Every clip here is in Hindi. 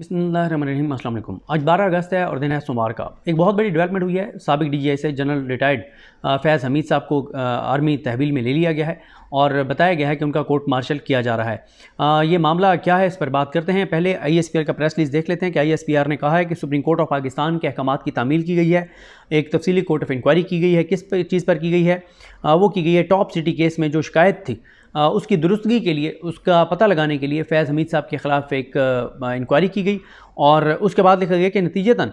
बिस्मिल्लाम अल्लाम आज 12 अगस्त है और दिन है सोमवार का एक बहुत बड़ी डेवलपमेंट हुई है सबक डी जी से जनरल रिटायर्ड फैज़ हमीद साहब को आर्मी तहवील में ले लिया गया है और बताया गया है कि उनका कोर्ट मार्शल किया जा रहा है आ, ये मामला क्या है इस पर बात करते हैं पहले आई का प्रेस रिलीज देख लेते हैं कि आई ने कहा है कि सुप्रीम कोर्ट ऑफ पाकिस्तान के अहकाम की तमील की गई है एक तफसीली कोर्ट ऑफ इंक्वायरी की गई है किस चीज़ पर की गई है वो की गई है टॉप सिटी केस में जो शिकायत थी उसकी दुरुस्तगी के लिए उसका पता लगाने के लिए फ़ैज़ हमीद साहब के ख़िलाफ़ एक इंक्वायरी की गई और उसके बाद लिखा गया कि नतीजतन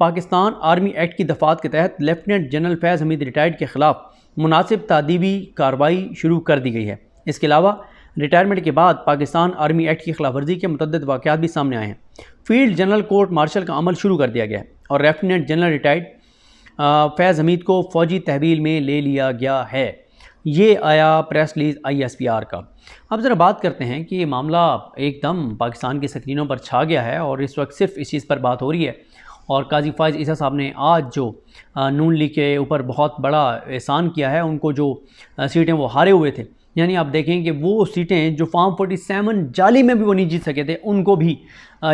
पाकिस्तान आर्मी एक्ट की दफ़ात के तहत lieutenant general Faiz Hameed retired के ख़िलाफ़ मुनासिब तदीबी कार्रवाई शुरू कर दी गई है इसके अलावा रिटायरमेंट के बाद पाकिस्तान आर्मी एक्ट की खिलाफ वर्जी के मतदद वाक़ात भी सामने आए हैं फील्ड जनरल कोर्ट मार्शल का अमल शुरू कर दिया गया है और lieutenant general retired Faiz Hameed को फ़ौजी तहवील में ले लिया गया है ये आया प्रेस रिलीज आईएसपीआर का अब ज़रा बात करते हैं कि ये मामला एकदम पाकिस्तान की स्क्रीनों पर छा गया है और इस वक्त सिर्फ इस चीज़ पर बात हो रही है और काजी फायज ईसा साहब ने आज जो नून लीग के ऊपर बहुत बड़ा एहसान किया है उनको जो सीटें वो हारे हुए थे यानी आप देखें कि वो सीटें जो फार्म फोर्टी सेवन जाली में भी वो नहीं जीत सके थे उनको भी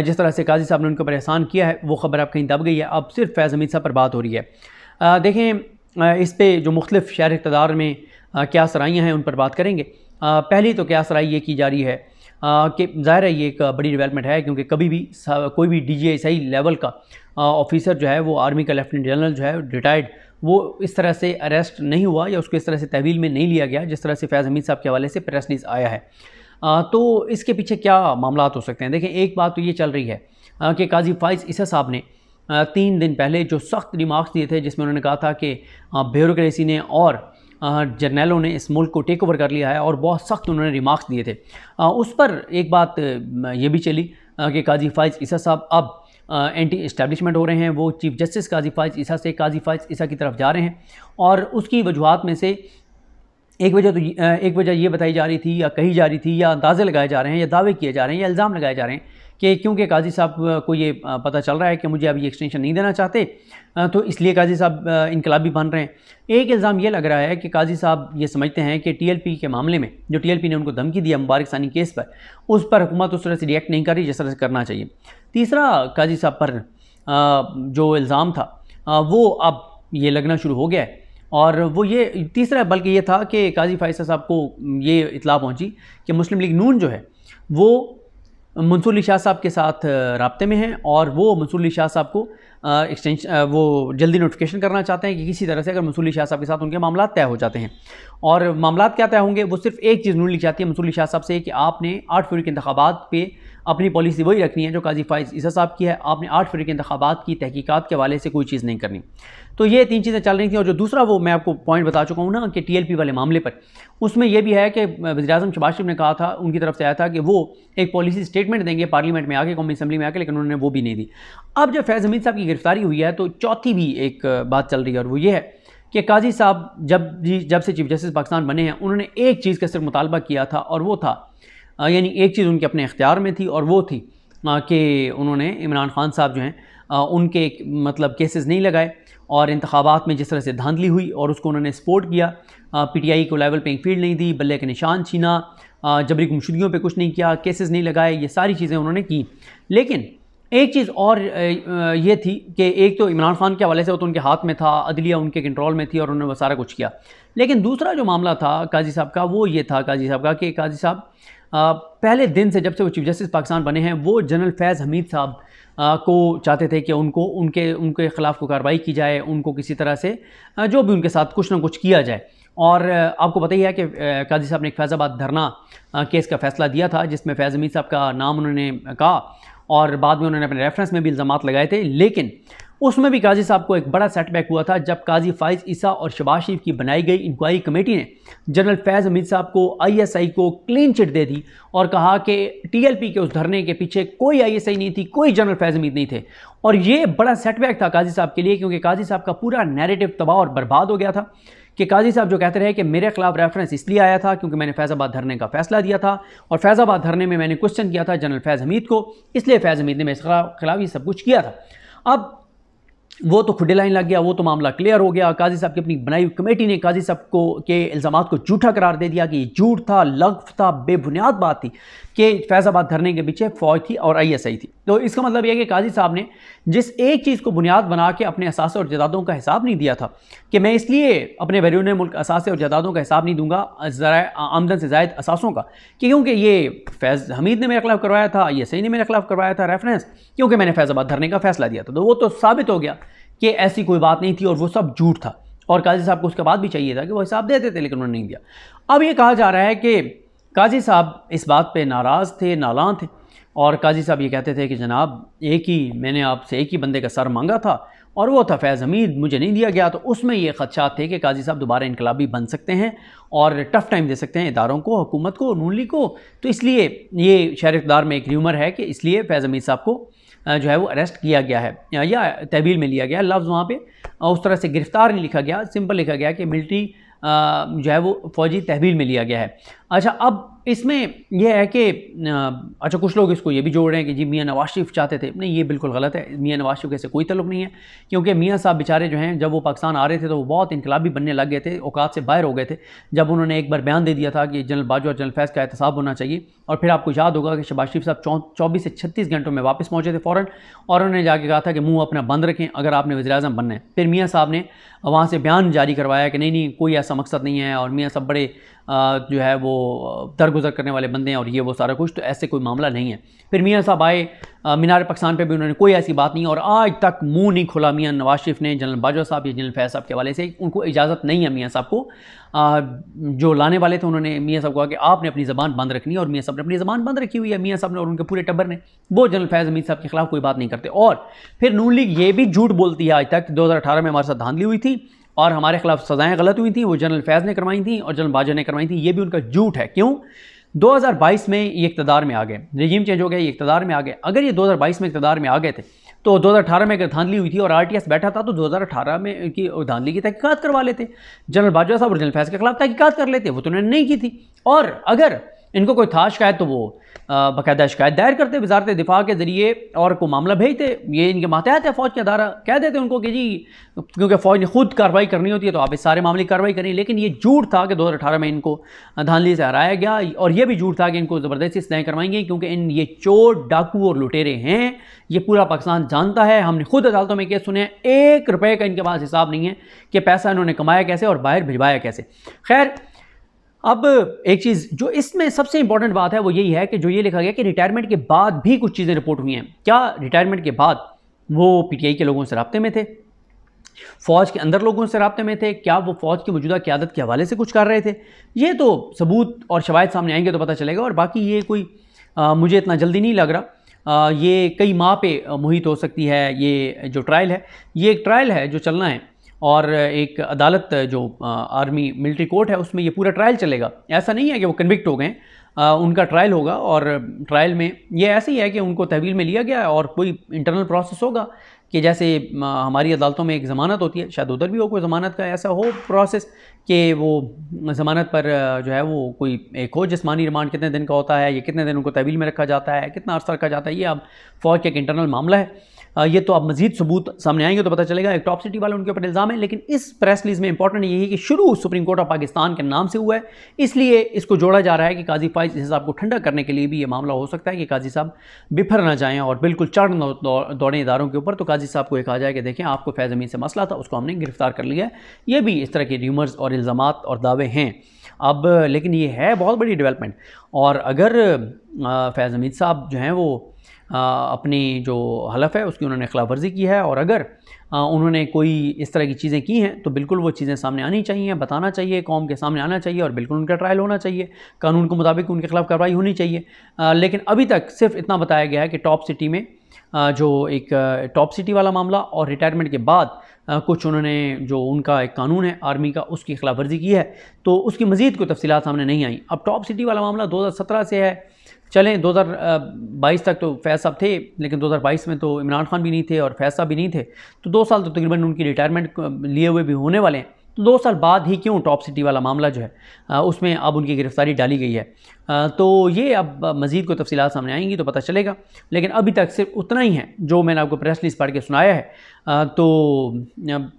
जिस तरह से काजी साहब ने उनके ऊपर एहसान किया है वो खबर आप कहीं दब गई है अब सिर्फ फैज़ अमीद साहब पर बात हो रही है देखें इस पर जो मुख्तफ शहर इकतदार में क्या सराइयाँ हैं उन पर बात करेंगे पहली तो क्या सराई ये की जा रही है कि जाहिर है ये एक बड़ी डेवलपमेंट है क्योंकि कभी भी कोई भी डी लेवल का ऑफिसर जो है वो आर्मी का लेफ्टिनेंट जनरल जो है रिटायर्ड वो इस तरह से अरेस्ट नहीं हुआ या उसको इस तरह से तहवील में नहीं लिया गया जिस तरह से फैज़ हमीद साहब के हवाले से प्रेस रिलीज आया है आ, तो इसके पीछे क्या मामला हो सकते हैं देखें एक बात तो ये चल रही है आ, कि काजी फाइज इसा साहब ने आ, तीन दिन पहले जो सख्त रिमार्क्स दिए थे जिसमें उन्होंने कहा था कि ब्यूरोसी ने और जर्नैलों ने इस मुल्क को टेक ओवर कर लिया है और बहुत सख्त उन्होंने रिमार्क्स दिए थे उस पर एक बात ये भी चली कि काजी फ़ाइज ईसा साहब अब एंटी इस्टेब्लिशमेंट हो रहे हैं वो चीफ जस्टिस काजी फ़ाइज ईसा से काजी फ़ाइज ईसा की तरफ जा रहे हैं और उसकी वजूहत में से एक वजह तो एक वजह ये बताई जा रही थी या कही जा रही थी या अंदाज़े लगाए जा रहे हैं या दावे किए जा रहे हैं या इल्ज़ाम लगाए जा रहे हैं कि क्योंकि काजी साहब को ये पता चल रहा है कि मुझे अब ये एक्सटेंशन नहीं देना चाहते तो इसलिए काजी साहब इनकलाबी बन रहे हैं एक इल्ज़ाम ये लग रहा है कि काजी साहब ये समझते हैं कि टीएलपी के मामले में जो टीएलपी ने उनको धमकी दिया मुबारक सानी केस पर उस पर हुकूमत उस तरह से रिएक्ट नहीं कर रही जिस तरह से करना चाहिए तीसरा काजी साहब पर जो इल्ज़ाम था वो अब ये लगना शुरू हो गया है और वो ये तीसरा बल्कि ये था कि काजी फ़ायसा साहब को ये इतला पहुँची कि मुस्लिम लीग नून जो है वो मंसूर अली शाह साहब के साथ रबते में हैं और वो मंसूर अली शाह साहब को एक्सटेंशन वो जल्दी नोटिफिकेशन करना चाहते हैं कि किसी तरह से अगर मंसूर अली शाह साहब के साथ उनके मामला तय हो जाते हैं और मामला क्या तय होंगे वो सिर्फ एक चीज़ नून ली चाहती है मंसूर अली शाह साहब से कि आपने आठ फरवरी के इंतबात पर अपनी पॉलिसी वही रखनी है जो काजी फाइज ईसा साहब की है आपने आठ के इंतबात की तहकीकत के हवाले से कोई चीज़ नहीं करनी तो ये तीन चीज़ें चल रही थी और जो दूसरा वो मैं आपको पॉइंट बता चुका हूँ ना कि टी वाले मामले पर उसमें यह भी है कि वजी अजम शबाज शरीफ ने कहा था उनकी तरफ से आया था कि वो एक पॉलिसी स्टेटमेंट देंगे पार्लियामेंट में आके कौमी असम्बली में आके लेकिन उन्होंने वो भी नहीं दी अब जब फैज़ हमीद साहब की गिरफ्तारी हुई है तो चौथी भी एक बात चल रही है और वो ये है कि काजी साहब जब जब से चीफ जस्टिस पाकिस्तान बने हैं उन्होंने एक चीज़ का सिर्फ मुतालबा किया था और वो था यानी एक चीज़ उनके अपने इख्तियार में थी और वो थी कि उन्होंने इमरान खान साहब जो हैं उनके मतलब केसेस नहीं लगाए और इंतबात में जिस तरह से धांधली हुई और उसको उन्होंने सपोर्ट किया पीटीआई को लेवल पेइंग फील्ड नहीं दी बल्ले के निशान छीना जबरी गुमशुदगियों पे कुछ नहीं किया केसेस नहीं लगाए ये सारी चीज़ें उन्होंने की लेकिन एक चीज़ और ये थी कि एक तो इमरान खान के हवाले से वो तो उनके हाथ में था अदलिया उनके कंट्रोल में थी और उन्होंने वह सारा कुछ किया लेकिन दूसरा जो मामला था काजी साहब का वो ये था काजी साहब का कि काजी साहब पहले दिन से जब से वो चीफ जस्टिस पाकिस्तान बने हैं वो जनरल फैज़ हमीद साहब को चाहते थे कि उनको उनके उनके ख़िलाफ़ को कार्रवाई की जाए उनको किसी तरह से जो भी उनके साथ कुछ ना कुछ किया जाए और आपको पता ही है कि काजी साहब ने एक फैज़ाबाद धरना केस का फैसला दिया था जिसमें फैज़ हमीद साहब का नाम उन्होंने कहा और बाद में उन्होंने अपने रेफरेंस में भी इल्ज़ाम लगाए थे लेकिन उसमें भी काजी साहब को एक बड़ा सेटबैक हुआ था जब काजी फाइज ईसा और शबाज शरीफ की बनाई गई इंक्वायरी कमेटी ने जनरल फैज़ हमीद साहब को आईएसआई को क्लीन चिट दे दी और कहा कि टीएलपी के उस धरने के पीछे कोई आईएसआई नहीं थी कोई जनरल फैज़ हमीद नहीं थे और ये बड़ा सेटबैक था काजी साहब के लिए क्योंकि काजी साहब का पूरा नेरेटिव तबाह और बर्बाद हो गया था कि काजी साहब जो कहते रहे कि मेरे खिलाफ रेफरेंस इसलिए आया था क्योंकि मैंने फैज़ाबाद धरने का फैसला दिया था और फैज़ाबाद धरने में मैंने क्वेश्चन किया था जनरल फैज़ हमीद को इसलिए फैज़ हमीद ने मेरे खिलाफ ये सब कुछ किया था अब वो तो खुडे लाइन लग गया वो तो मामला क्लियर हो गया काजी साहब की अपनी बनाई हुई कमेटी ने काजी साहब को के इल्ज़ाम को झूठा करार दे दिया कि ये झूठ था लफ्फ था बेबुनियाद बात थी कि फैजाबाद धरने के पीछे फौज थी और आईएसआई थी तो इसका मतलब यह कि काजी साहब ने जिस एक चीज़ को बुनियाद बना के अपने असास और जदादों का हिसाब नहीं दिया था कि मैं इसलिए अपने बैरून मुल्क असासे और जदादों का हिसाब नहीं दूंगा ज़रा आमदन से जायद असासों का क्योंकि ये फैज़ हमीद ने मेरे खिलाफ करवाया था आई एस आई ने मेरे खिलाफ करवाया था रेफरेंस क्योंकि मैंने फैज़ाबाद धरने का फैसला दिया था तो वो तो साबित हो गया कि ऐसी कोई बात नहीं थी और वो सब झूठ था और काजी साहब को उसके बाद भी चाहिए था कि वो हिसाब देते थे लेकिन उन्होंने नहीं दिया अब ये कहा जा रहा है कि काजी साहब इस बात पे नाराज़ थे नालान थे और काजी साहब ये कहते थे कि जनाब एक ही मैंने आपसे एक ही बंदे का सर मांगा था और वो था फैज़ हमीद मुझे नहीं दिया गया तो उसमें ये खदशात थे कि काजी साहब दोबारा इनकलाबी बन सकते हैं और टफ़ टाइम दे सकते हैं इदारों को हुकूमत को नून लीग को तो इसलिए ये शहर इकदार में एक र्यूमर है कि इसलिए फैज़ हमीद साहब को जो है वो अरेस्ट किया गया है या तहवील में लिया गया लफ्ज़ वहाँ पर उस तरह से गिरफ़्तार नहीं लिखा गया सिंपल लिखा गया कि मिल्ट्री जो है वो फ़ौजी तहवील में लिया गया है अच्छा अब इसमें यह है कि अच्छा कुछ लोग इसको ये भी जोड़ रहे हैं कि जी मियाँ नवाज शरीफ चाहते थे नहीं ये बिल्कुल गलत है मियाँ नवाज शरीफ कैसे कोई तल्लुक नहीं है क्योंकि मियाँ साहब बेचारे जो हैं जब वो पाकिस्तान आ रहे थे तो वो बहुत इनकलाबी बनने लग गए थे औकात से बाहर हो गए थे जब उन्होंने एक बार बयान दे दिया था कि जनरल बाजवा और जनरल फैज़ का एहतसाब होना चाहिए और फिर आपको याद होगा कि शबाज शरीफ साहब चौबीस से छत्तीस घंटों में वापस पहुँचे थे फ़ौरन और उन्होंने जाके कहा था कि मुँह अपना बंद रखें अगर आपने वजे अजम बनना है फिर मियाँ साहब ने वहाँ से बयान जारी करवाया कि नहीं नहीं कोई ऐसा मकसद नहीं है और मियाँ साहब बड़े जो है वो दरगुजर करने वाले बंदे हैं और ये वो सारा कुछ तो ऐसे कोई मामला नहीं है फिर मियाँ साहब आए मीनार पाकिस्तान पे भी उन्होंने कोई ऐसी बात नहीं और आज तक मुंह नहीं खोला मियाँ नवाज शरीफ ने जनरल बाजवा साहब या जनरल फैज साहब के हवाले से उनको इजाज़त नहीं है मियाँ साहब को आ, जो लाने वाले थे उन्होंने मियाँ साहब को कहा कि आपने अपनी ज़बान बंद रखनी है और मियाँ साहब ने अपनी ज़बान बंद रखी हुई है मियाँ साहब ने और उनके पूरे टब्बर ने वो जनरल फैज़ अमीद साहब के खिलाफ कोई बात नहीं करते और फिर नून लीग ये भी झूठ बोलती है आज तक दो में हमारे साथ धांधली हुई थी और हमारे खिलाफ सज़ाएँ गलत हुई थी वो जनरल फैज़ ने करवाई थी और जनरल बाजा ने करवाई थी ये भी उनका झूठ है क्यों 2022 में ये इकतदार में आ गए रजीम चेंज हो गया ये इकतदार में आ गए अगर ये 2022 में इकतदार में आ गए थे तो 2018 में अगर धांधली हुई थी और आरटीएस बैठा था तो 2018 में की धांधली की तहकीकत करवा लेते जनरल बाजवा साहब और जनरल फैज के खिलाफ तहकीकत कर लेते वो तो उन्होंने नहीं की थी और अगर इनको कोई था शिकायत तो वो बाकायदा शिकायत दायर करते वजारत दिफा के ज़रिए और को मामला भेजते ये इनके मातहत है फ़ौज के अदारा कह देते उनको कि जी क्योंकि फ़ौज ने खुद कार्रवाई करनी होती है तो आप इस सारे मामले की कार्रवाई करें लेकिन ये झूठ था कि दो हज़ार अठारह में इनको धानली से हराया गया और ये भी झूठ था कि इनको ज़बरदस्ती सदाएँ करवाई गई क्योंकि इन ये चोर डाकू और लुटेरे हैं ये पूरा पाकिस्तान जानता है हमने खुद अदालतों में केस सुने एक रुपये का इनके पास हिसाब नहीं है कि पैसा इन्होंने कमाया कैसे और बाहर भिजवाया कैसे खैर अब एक चीज़ जो इसमें सबसे इंपॉर्टेंट बात है वो यही है कि जो ये लिखा गया कि रिटायरमेंट के बाद भी कुछ चीज़ें रिपोर्ट हुई हैं क्या रिटायरमेंट के बाद वो पीटीआई के लोगों से रबते में थे फ़ौज के अंदर लोगों से रबते में थे क्या वो फ़ौज की मौजूदा क्यादत के हवाले से कुछ कर रहे थे ये तो सबूत और शवायद सामने आएंगे तो पता चलेगा और बाकी ये कोई आ, मुझे इतना जल्दी नहीं लग रहा आ, ये कई माह पे मुहित हो सकती है ये जो ट्रायल है ये एक ट्रायल है जो चलना है और एक अदालत जो आर्मी मिलिट्री कोर्ट है उसमें ये पूरा ट्रायल चलेगा ऐसा नहीं है कि वो कन्विक्ट हो गए उनका ट्रायल होगा और ट्रायल में ये ऐसे ही है कि उनको तहवील में लिया गया और कोई इंटरनल प्रोसेस होगा कि जैसे हमारी अदालतों में एक ज़मानत होती है शायद उधर भी हो कोई ज़मानत का ऐसा हो प्रोसेस कि वो ज़मानत पर जो है वो कोई एक हो जिसमानी रिमांड कितने दिन का होता है या कितने दिन उनको तवील में रखा जाता है कितना अर्सा रखा जाता है ये अब फौज का एक इंटरनल मामला है ये तो अब मजीद सबूत सामने आएंगे तो पता चलेगा एक टॉप सिटी वाले उनके ऊपर इल्ज़ाम है लेकिन इस प्रेस लीज़ में इंपॉर्टेंट यही है कि शुरू सुप्रीम कोर्ट ऑफ पाकिस्तान के नाम से हुआ है इसलिए इसको जोड़ा जा रहा है कि काजी फाइज हिसाब को ठंडा करने के लिए भी ये मामला हो सकता है कि काजी साहब बिफर ना जाएँ और बिल्कुल चढ़ दौड़े इदारों के ऊपर तो काजी साहब को एक आ जाए कि देखें आपको अमीन से मसला था उसको हमने गिरफ्तार कर लिया है ये भी इस तरह के र्यूमर्स और इल्ज़ाम और दावे हैं अब लेकिन ये है बहुत बड़ी डेवलपमेंट और अगर फैज़ हमीद साहब जो हैं वो आ, अपनी जो हलफ है उसकी उन्होंने खिलाफ वर्जी की है और अगर आ, उन्होंने कोई इस तरह की चीज़ें की हैं तो बिल्कुल वो चीज़ें सामने आनी चाहिए बताना चाहिए कौम के सामने आना चाहिए और बिल्कुल उनका ट्रायल होना चाहिए कानून के मुताबिक उनके खिलाफ कार्रवाई होनी चाहिए आ, लेकिन अभी तक सिर्फ इतना बताया गया है कि टॉप सिटी में जो एक टॉप सिटी वाला मामला और रिटायरमेंट के बाद कुछ उन्होंने जो उनका एक कानून है आर्मी का उसकी खिलाफ वर्जी की है तो उसकी मजीद कोई तफसी सामने नहीं आई अब टॉप सिटी वाला मामला दो हज़ार सत्रह से है चलें 2022 तक तो फैज़ साहब थे लेकिन 2022 में तो इमरान खान भी नहीं थे और फैज़ साहब भी नहीं थे तो दो साल तो तकरीबन उनकी रिटायरमेंट लिए हुए भी होने वाले हैं तो दो साल बाद ही क्यों टॉप सिटी वाला मामला जो है उसमें अब उनकी गिरफ्तारी डाली गई है तो ये अब मज़ीद को तफसी सामने आएंगी तो पता चलेगा लेकिन अभी तक सिर्फ उतना ही है जो मैंने आपको प्रेस लिस्ट पढ़ के सुनाया है तो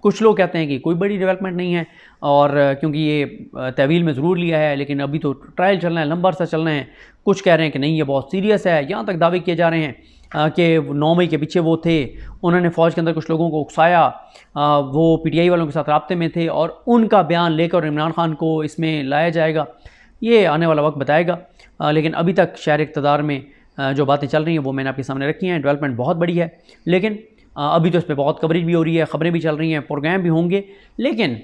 कुछ लोग कहते हैं कि कोई बड़ी डेवलपमेंट नहीं है और क्योंकि ये तवील में ज़रूर लिया है लेकिन अभी तो ट्रायल चल रहा है लंबा सा रहे हैं कुछ कह रहे हैं कि नहीं ये बहुत सीरियस है यहाँ तक दावे किए जा रहे हैं के नौ मई के पीछे वो थे उन्होंने फ़ौज के अंदर कुछ लोगों को उकसाया वो पीटीआई वालों के साथ रबते में थे और उनका बयान लेकर इमरान खान को इसमें लाया जाएगा ये आने वाला वक्त बताएगा लेकिन अभी तक शहर इकतदार में जो बातें चल रही हैं वो मैंने आपके सामने रखी हैं डेवलपमेंट बहुत बड़ी है लेकिन अभी तो इस पर बहुत कवरेज भी हो रही है ख़बरें भी चल रही हैं प्रोग्राम भी होंगे लेकिन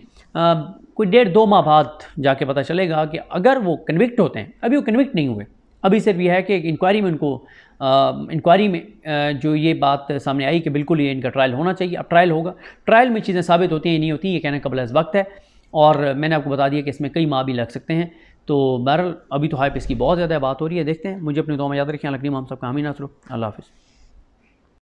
कोई डेढ़ दो माह बाद जाके पता चलेगा कि अगर वो कन्विक्ट होते हैं अभी वो कन्विक्ट नहीं हुए अभी सिर्फ यह है कि इंक्वायरी में उनको इंक्वायरी में आ, जो ये बात सामने आई कि बिल्कुल ये इनका ट्रायल होना चाहिए अब ट्रायल होगा ट्रायल में चीज़ें साबित होती हैं नहीं होती ये कहना कबल वक्त है और मैंने आपको बता दिया कि इसमें कई माह भी लग सकते हैं तो बहरल अभी तो हाइप इसकी बहुत ज़्यादा बात हो रही है देखते हैं मुझे अपने दो में याद रखें लकनी माम साहब का ना नासर अल्लाह हाफ़